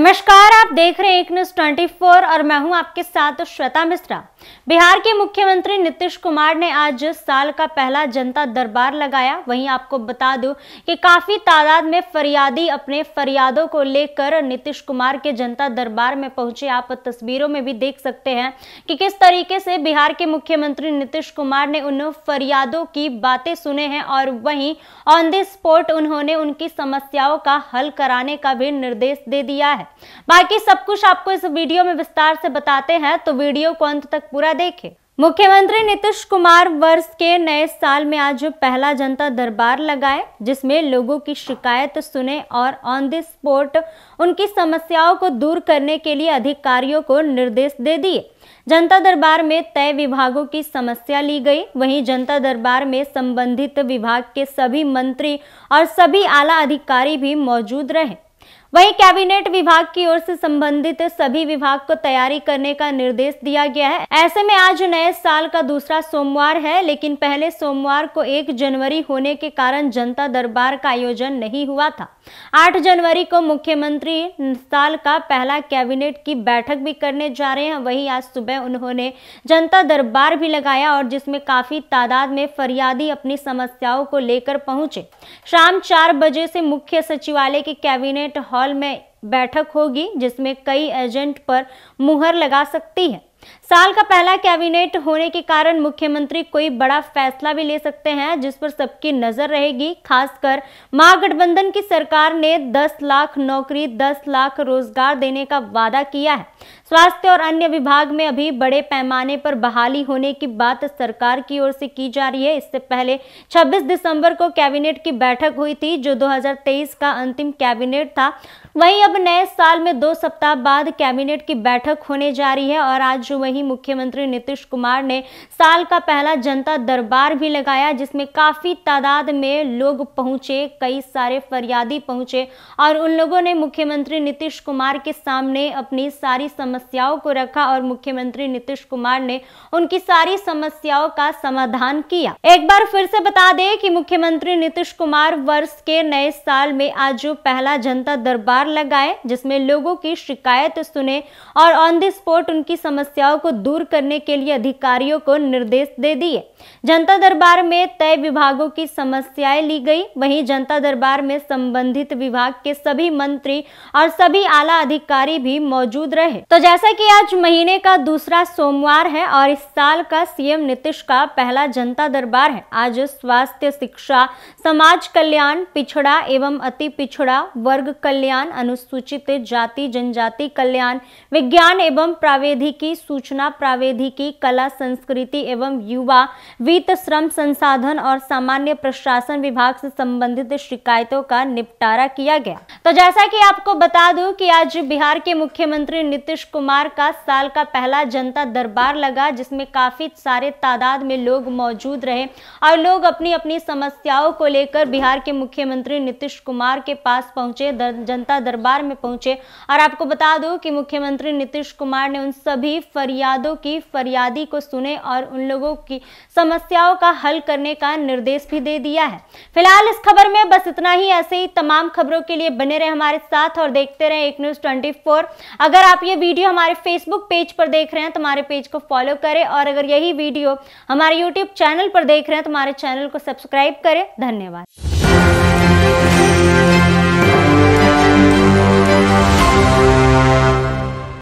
नमस्कार आप देख रहे हैं एक न्यूज ट्वेंटी और मैं हूं आपके साथ श्वेता मिश्रा बिहार के मुख्यमंत्री नीतीश कुमार ने आज साल का पहला जनता दरबार लगाया वहीं आपको बता दूं कि काफी तादाद में फरियादी अपने फरियादों को लेकर नीतीश कुमार के जनता दरबार में पहुंचे आप तस्वीरों में भी देख सकते हैं कि किस तरीके से बिहार के मुख्यमंत्री नीतीश कुमार ने उन फरियादों की बातें सुने हैं और वहीं ऑन द स्पॉट उन्होंने उनकी समस्याओं का हल कराने का भी निर्देश दे दिया है बाकी सब कुछ आपको इस वीडियो में विस्तार से बताते हैं तो वीडियो को अंत तक पूरा देखें मुख्यमंत्री नीतीश कुमार वर्ष के नए साल में आज पहला जनता दरबार लगाए जिसमें लोगों की शिकायत सुने और ऑन द स्पॉट उनकी समस्याओं को दूर करने के लिए अधिकारियों को निर्देश दे दिए जनता दरबार में तय विभागों की समस्या ली गई वहीं जनता दरबार में संबंधित विभाग के सभी मंत्री और सभी आला अधिकारी भी मौजूद रहे वहीं कैबिनेट विभाग की ओर से संबंधित सभी विभाग को तैयारी करने का निर्देश दिया गया है ऐसे में आज नए साल का दूसरा सोमवार है लेकिन पहले सोमवार को एक जनवरी होने के कारण जनता दरबार का आयोजन नहीं हुआ था आठ जनवरी को मुख्यमंत्री साल का पहला कैबिनेट की बैठक भी करने जा रहे हैं वहीं आज सुबह उन्होंने जनता दरबार भी लगाया और जिसमें काफी तादाद में फरियादी अपनी समस्याओं को लेकर पहुंचे शाम चार बजे से मुख्य सचिवालय के कैबिनेट हॉल हॉल में बैठक होगी जिसमें कई एजेंट पर मुहर लगा सकती है साल का पहला कैबिनेट होने के कारण मुख्यमंत्री कोई बड़ा फैसला भी ले सकते हैं जिस पर सबकी नजर रहेगी खासकर महागठबंधन की सरकार ने 10 लाख नौकरी 10 लाख रोजगार देने का वादा किया है स्वास्थ्य और अन्य विभाग में अभी बड़े पैमाने पर बहाली होने की बात सरकार की ओर से की जा रही है इससे पहले 26 दिसंबर को कैबिनेट की बैठक हुई थी जो 2023 का अंतिम कैबिनेट था वहीं अब नए साल में दो सप्ताह बाद कैबिनेट की बैठक होने जा रही है और आज वही ही मुख्यमंत्री नीतीश कुमार ने साल का पहला जनता दरबार भी लगाया जिसमें काफ़ी तादाद में लोग पहुंचे कई सारे फरियादी पहुंचे और उन लोगों ने मुख्यमंत्री नीतीश कुमार के सामने अपनी सारी समस्याओं को रखा और मुख्यमंत्री नीतीश कुमार ने उनकी सारी समस्याओं का समाधान किया एक बार फिर से बता दें कि मुख्यमंत्री नीतीश कुमार वर्ष के नए साल में आज जो पहला जनता दरबार लगाए जिसमें लोगों की शिकायत सुने और ऑन द स्पॉट उनकी समस्याओं को को दूर करने के लिए अधिकारियों को निर्देश दे दिए जनता दरबार में तय विभागों की समस्याएं ली गई वहीं जनता दरबार में संबंधित विभाग के सभी मंत्री और सभी आला अधिकारी भी मौजूद रहे तो जैसा कि आज महीने का दूसरा सोमवार है और इस साल का सीएम नीतीश का पहला जनता दरबार है आज स्वास्थ्य शिक्षा समाज कल्याण पिछड़ा एवं अति पिछड़ा वर्ग कल्याण अनुसूचित जाति जनजाति कल्याण विज्ञान एवं प्राविधिकी सूचना सूचना प्रावेधिकी कला संस्कृति एवं युवा वित्त श्रम संसाधन और सामान्य प्रशासन विभाग से संबंधित शिकायतों का निपटारा किया गया तो जैसा कि आपको बता दूं कि आज बिहार के मुख्यमंत्री नीतीश कुमार का साल का पहला जनता दरबार लगा जिसमें काफी सारे तादाद में लोग मौजूद रहे और लोग अपनी अपनी समस्याओं को लेकर बिहार के मुख्यमंत्री नीतीश कुमार के पास पहुंचे जनता दरबार में पहुंचे और आपको बता दूं कि मुख्यमंत्री नीतीश कुमार ने उन सभी फरिया फरियादों की फरियादी को सुने और उन लोगों की समस्याओं का हल करने का निर्देश भी दे दिया है फिलहाल इस खबर में बस इतना ही ऐसे ही तमाम खबरों के लिए बने रहे हमारे साथ और देखते रहे एक न्यूज ट्वेंटी अगर आप ये वीडियो हमारे फेसबुक पेज पर देख रहे हैं तो हमारे पेज को फॉलो करें और अगर यही वीडियो हमारे यूट्यूब चैनल पर देख रहे हैं तो हमारे चैनल को सब्सक्राइब करें धन्यवाद